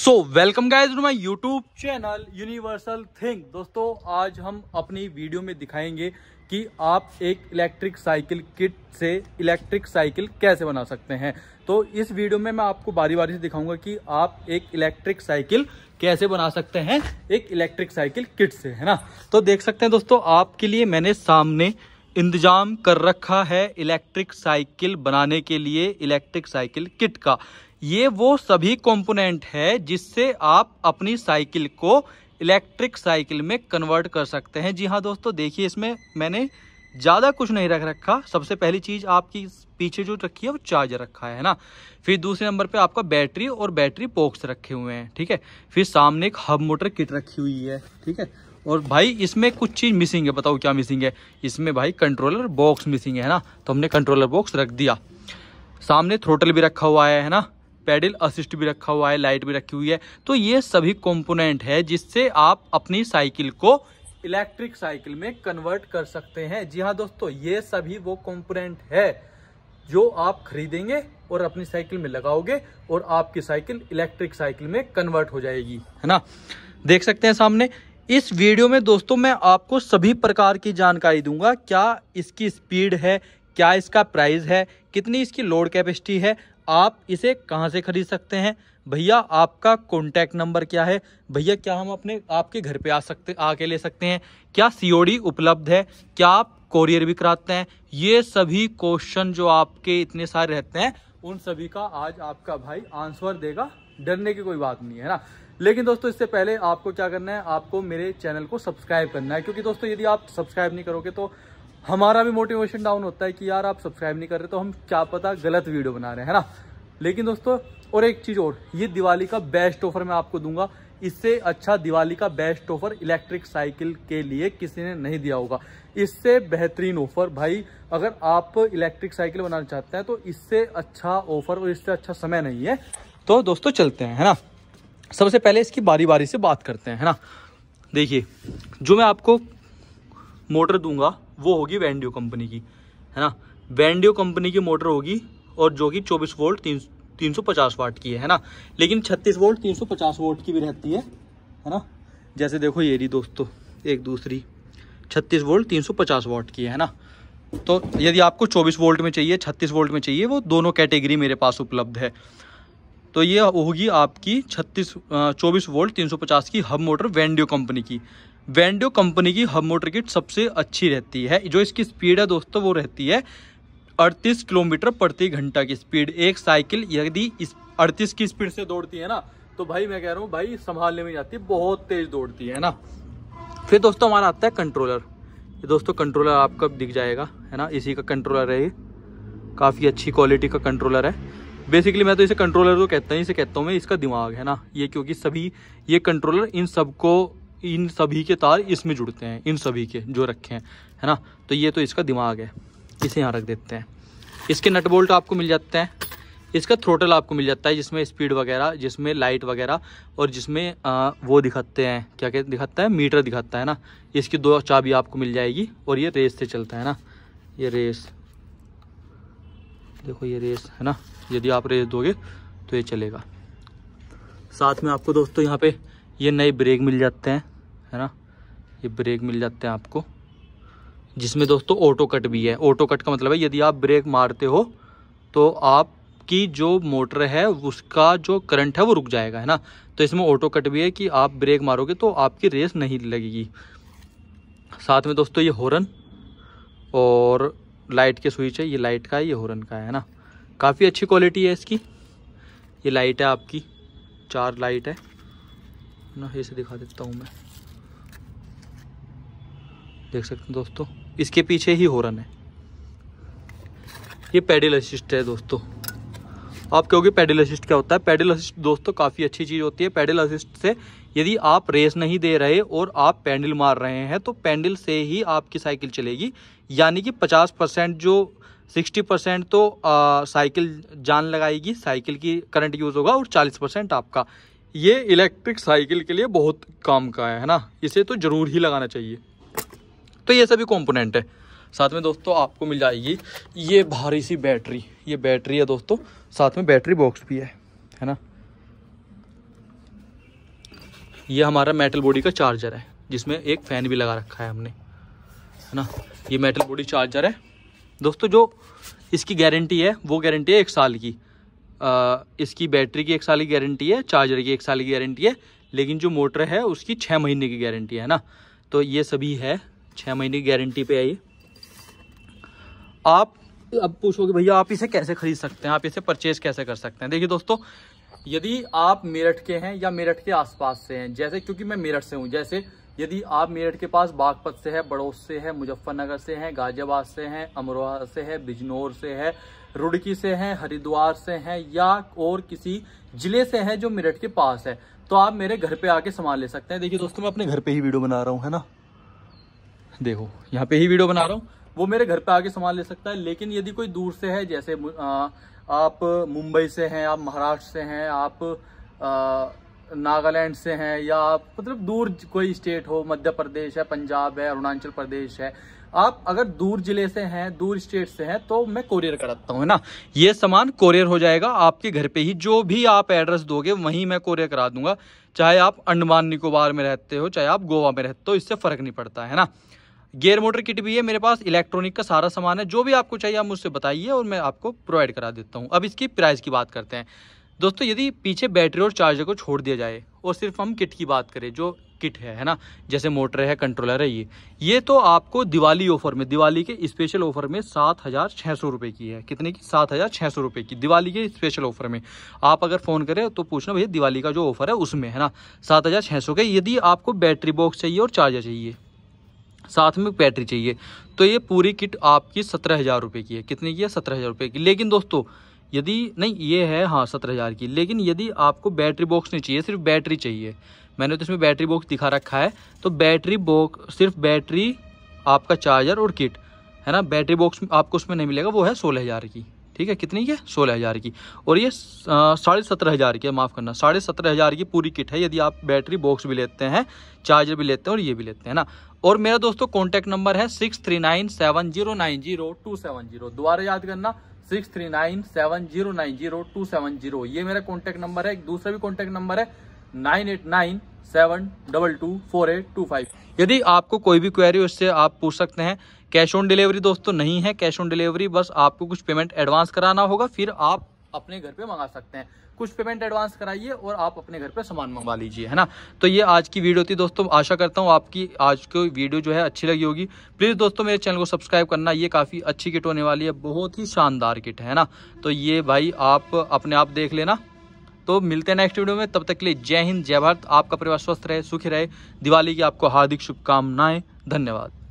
so welcome guys to my YouTube channel universal thing दोस्तों आज हम अपनी वीडियो में दिखाएंगे कि आप एक इलेक्ट्रिक साइकिल किट से इलेक्ट्रिक साइकिल कैसे बना सकते हैं तो इस वीडियो में मैं आपको बारी बारी से दिखाऊंगा कि आप एक इलेक्ट्रिक साइकिल कैसे बना सकते हैं एक इलेक्ट्रिक साइकिल किट से है ना तो देख सकते हैं दोस्तों आपके लिए मैंने सामने इंतजाम कर रखा है इलेक्ट्रिक साइकिल बनाने के लिए इलेक्ट्रिक साइकिल किट का ये वो सभी कंपोनेंट है जिससे आप अपनी साइकिल को इलेक्ट्रिक साइकिल में कन्वर्ट कर सकते हैं जी हाँ दोस्तों देखिए इसमें मैंने ज़्यादा कुछ नहीं रख रखा सबसे पहली चीज़ आपकी पीछे जो रखी है वो चार्जर रखा है ना फिर दूसरे नंबर पे आपका बैटरी और बैटरी बॉक्स रखे हुए हैं ठीक है फिर सामने एक हब मोटर किट रखी हुई है ठीक है और भाई इसमें कुछ चीज़ मिसिंग है बताओ क्या मिसिंग है इसमें भाई कंट्रोलर बॉक्स मिसिंग है ना तो हमने कंट्रोलर बॉक्स रख दिया सामने थ्रोटल भी रखा हुआ है ना पैडल असिस्ट भी रखा हुआ है लाइट भी रखी हुई है तो ये सभी कंपोनेंट है जिससे आप अपनी साइकिल को इलेक्ट्रिक साइकिल में कन्वर्ट कर सकते हैं जी हाँ दोस्तों ये सभी वो कंपोनेंट है जो आप खरीदेंगे और अपनी साइकिल में लगाओगे और आपकी साइकिल इलेक्ट्रिक साइकिल में कन्वर्ट हो जाएगी है ना देख सकते हैं सामने इस वीडियो में दोस्तों मैं आपको सभी प्रकार की जानकारी दूंगा क्या इसकी स्पीड है क्या इसका प्राइस है कितनी इसकी लोड कैपेसिटी है आप इसे कहाँ से ख़रीद सकते हैं भैया आपका कॉन्टैक्ट नंबर क्या है भैया क्या हम अपने आपके घर पे आ सकते आके ले सकते हैं क्या सीओडी उपलब्ध है क्या आप कोरियर भी कराते हैं ये सभी क्वेश्चन जो आपके इतने सारे रहते हैं उन सभी का आज आपका भाई आंसर देगा डरने की कोई बात नहीं है ना लेकिन दोस्तों इससे पहले आपको क्या करना है आपको मेरे चैनल को सब्सक्राइब करना है क्योंकि दोस्तों यदि आप सब्सक्राइब नहीं करोगे तो हमारा भी मोटिवेशन डाउन होता है कि यार आप सब्सक्राइब नहीं कर रहे तो हम क्या पता गलत वीडियो बना रहे हैं ना लेकिन दोस्तों और एक चीज़ और ये दिवाली का बेस्ट ऑफर मैं आपको दूंगा इससे अच्छा दिवाली का बेस्ट ऑफर इलेक्ट्रिक साइकिल के लिए किसी ने नहीं दिया होगा इससे बेहतरीन ऑफर भाई अगर आप इलेक्ट्रिक साइकिल बनाना चाहते हैं तो इससे अच्छा ऑफर और इससे अच्छा समय नहीं है तो दोस्तों चलते हैं है ना सबसे पहले इसकी बारी बारी से बात करते हैं है ना देखिए जो मैं आपको मोटर दूंगा वो होगी वैंडियो कंपनी की है ना वैंडियो कंपनी की मोटर होगी और जो कि 24 वोल्ट तीन तीन वाट की है, है ना लेकिन 36 वोल्ट 350 वोल्ट की भी रहती है है ना जैसे देखो ये रही दोस्तों एक दूसरी 36 वोल्ट 350 वोल्ट की है ना तो यदि आपको 24 वोल्ट में चाहिए 36 वोल्ट में चाहिए वो दोनों कैटेगरी मेरे पास उपलब्ध है तो ये होगी आपकी छत्तीस चौबीस वोल्ट तीन की हब मोटर वैंडियो कंपनी की वेंडो कंपनी की हब मोटर किट सबसे अच्छी रहती है जो इसकी स्पीड है दोस्तों वो रहती है अड़तीस किलोमीटर प्रति घंटा की स्पीड एक साइकिल यदि इस अड़तीस की स्पीड से दौड़ती है ना तो भाई मैं कह रहा हूँ भाई संभालने में जाती है बहुत तेज दौड़ती है ना फिर दोस्तों हमारा आता है कंट्रोलर ये दोस्तों कंट्रोलर आपका दिख जाएगा है ना इसी का कंट्रोलर है ये काफ़ी अच्छी क्वालिटी का कंट्रोलर है बेसिकली मैं तो इसे कंट्रोलर तो कहता हूँ इसे कहता हूँ मैं इसका दिमाग है ना ये क्योंकि सभी ये कंट्रोलर इन सबको इन सभी के तार इसमें जुड़ते हैं इन सभी के जो रखे हैं है ना तो ये तो इसका दिमाग है इसे यहाँ रख देते हैं इसके नट बोल्ट आपको मिल जाते हैं इसका थ्रोटल आपको मिल जाता है जिसमें स्पीड वगैरह जिसमें लाइट वगैरह और जिसमें आ, वो दिखाते हैं क्या क्या दिखाता है मीटर दिखाता है ना इसकी दो चाबी आपको मिल जाएगी और ये रेस से चलता है ना ये रेस देखो ये रेस है ना यदि आप रेस दोगे तो ये चलेगा साथ में आपको दोस्तों यहाँ पे ये नए ब्रेक मिल जाते हैं है ना ये ब्रेक मिल जाते हैं आपको जिसमें दोस्तों ऑटो कट भी है ऑटो कट का मतलब है यदि आप ब्रेक मारते हो तो आपकी जो मोटर है उसका जो करंट है वो रुक जाएगा है ना तो इसमें ऑटो कट भी है कि आप ब्रेक मारोगे तो आपकी रेस नहीं लगेगी साथ में दोस्तों ये हॉर्न और लाइट के स्विच है ये लाइट का है ये हॉर्न का है ना काफ़ी अच्छी क्वालिटी है इसकी ये लाइट है आपकी चार लाइट है ना इसे दिखा देता हूँ मैं देख सकते हैं दोस्तों इसके पीछे ही हॉर्न है ये पेडल असिस्ट है दोस्तों आप कहोगे पेडल असिस्ट क्या होता है पेडल असिस्ट दोस्तों काफ़ी अच्छी चीज़ होती है पेडल असिस्ट से यदि आप रेस नहीं दे रहे और आप पेंडल मार रहे हैं तो पेंडल से ही आपकी साइकिल चलेगी यानी कि 50 परसेंट जो 60 परसेंट तो साइकिल जान लगाएगी साइकिल की करंट यूज़ होगा और 40 परसेंट आपका ये इलेक्ट्रिक साइकिल के लिए बहुत काम का है ना इसे तो ज़रूर ही लगाना चाहिए तो ये सभी कॉम्पोनेंट है साथ में दोस्तों आपको मिल जाएगी ये भारी सी बैटरी ये बैटरी है दोस्तों साथ में बैटरी बॉक्स भी है है ना ये हमारा मेटल बॉडी का चार्जर है जिसमें एक फ़ैन भी लगा रखा है हमने है ना ये मेटल बॉडी चार्जर है दोस्तों जो इसकी गारंटी है वो गारंटी है एक साल की आ, इसकी बैटरी की एक साल की गारंटी है चार्जर की एक साल की गारंटी है लेकिन जो मोटर है उसकी छः महीने की गारंटी है ना तो ये सभी है छः महीने की गारंटी पे है ये आप अब पूछोगे भैया आप इसे कैसे खरीद सकते हैं आप इसे परचेज कैसे कर सकते हैं देखिए दोस्तों यदि आप मेरठ के हैं या मेरठ के आसपास से हैं जैसे क्योंकि मैं मेरठ से हूँ जैसे यदि आप मेरठ के पास बागपत से है बड़ोस से है मुजफ्फरनगर से है गाजियाबाद से है अमरोहा से है बिजनौर से है रुड़की से है हरिद्वार से है या और किसी जिले से है जो मेरठ के पास है तो आप मेरे घर पे आके सामान ले सकते हैं देखिए दोस्तों मैं अपने घर पे ही वीडियो बना रहा हूँ है ना देखो यहाँ पे ही वीडियो बना रहा हूँ वो मेरे घर पे आके सामान ले सकता है लेकिन यदि कोई दूर से है जैसे आ, आप मुंबई से हैं आप महाराष्ट्र से हैं आप नागालैंड से हैं या आप मतलब दूर कोई स्टेट हो मध्य प्रदेश है पंजाब है अरुणाचल प्रदेश है आप अगर दूर जिले से हैं दूर स्टेट से हैं तो मैं कोरियर कराता हूँ है ना ये सामान कोरियर हो जाएगा आपके घर पे ही जो भी आप एड्रेस दोगे वहीं मैं कोरियर करा दूंगा चाहे आप अंडमान निकोबार में रहते हो चाहे आप गोवा में रहते हो इससे फ़र्क नहीं पड़ता है ना गेयर मोटर किट भी है मेरे पास इलेक्ट्रॉनिक का सारा सामान है जो भी आपको चाहिए आप मुझसे बताइए और मैं आपको प्रोवाइड करा देता हूँ अब इसकी प्राइस की बात करते हैं दोस्तों यदि पीछे बैटरी और चार्जर को छोड़ दिया जाए और सिर्फ हम किट की बात करें जो किट है है ना जैसे मोटर है कंट्रोलर है ये ये तो आपको दिवाली ऑफर में दिवाली के स्पेशल ऑफर में सात हज़ार छः सौ रुपये की है कितने की सात हज़ार छः सौ रुपये की दिवाली के स्पेशल ऑफर में आप अगर फ़ोन करें तो पूछना भैया दिवाली का जो ऑफर है उसमें है ना सात हज़ार छः सौ के यदि आपको बैटरी बॉक्स चाहिए और चार्जर चाहिए साथ में बैटरी चाहिए तो ये पूरी किट आपकी सत्रह हज़ार रुपये की है कितने की है सत्रह हज़ार रुपये की लेकिन दोस्तों यदि नहीं ये है हाँ सत्रह हज़ार की लेकिन यदि आपको बैटरी बॉक्स नहीं चाहिए सिर्फ बैटरी चाहिए मैंने तो इसमें बैटरी बॉक्स दिखा रखा है तो बैटरी बॉक्स सिर्फ बैटरी आपका चार्जर और किट है ना बैटरी बॉक्स आपको उसमें नहीं मिलेगा वो है सोलह हज़ार की ठीक है कितनी की सोलह हज़ार की और ये साढ़े सत्रह हज़ार की माफ़ करना साढ़े सत्रह हज़ार की पूरी किट है यदि आप बैटरी बॉक्स भी लेते हैं चार्जर भी लेते हैं और ये भी लेते हैं ना और मेरा दोस्तों कॉन्टैक्ट नंबर है six three nine seven zero nine zero two seven zero दोबारा याद करना six three nine seven zero nine zero two seven zero ये मेरा कॉन्टैक्ट नंबर है एक दूसरा भी कॉन्टैक्ट नंबर है nine eight nine seven double two four eight two five यदि आपको कोई भी क्वेरी उससे आप पूछ सकते हैं कैश ऑन डिलीवरी दोस्तों नहीं है कैश ऑन डिलीवरी बस आपको कुछ पेमेंट एडवांस कराना होगा फिर आप अपने घर पे मंगा सकते हैं कुछ पेमेंट एडवांस कराइए और आप अपने घर पे सामान मंगवा लीजिए है ना तो ये आज की वीडियो थी दोस्तों आशा करता हूँ आपकी आज की वीडियो जो है अच्छी लगी होगी प्लीज़ दोस्तों मेरे चैनल को सब्सक्राइब करना ये काफ़ी अच्छी किट होने वाली है बहुत ही शानदार किट है ना तो ये भाई आप अपने आप देख लेना तो मिलते हैं नेक्स्ट वीडियो में तब तक के लिए जय हिंद जय भारत आपका परिवार स्वस्थ रहे सुखी रहे दिवाली की आपको हार्दिक शुभकामनाएं धन्यवाद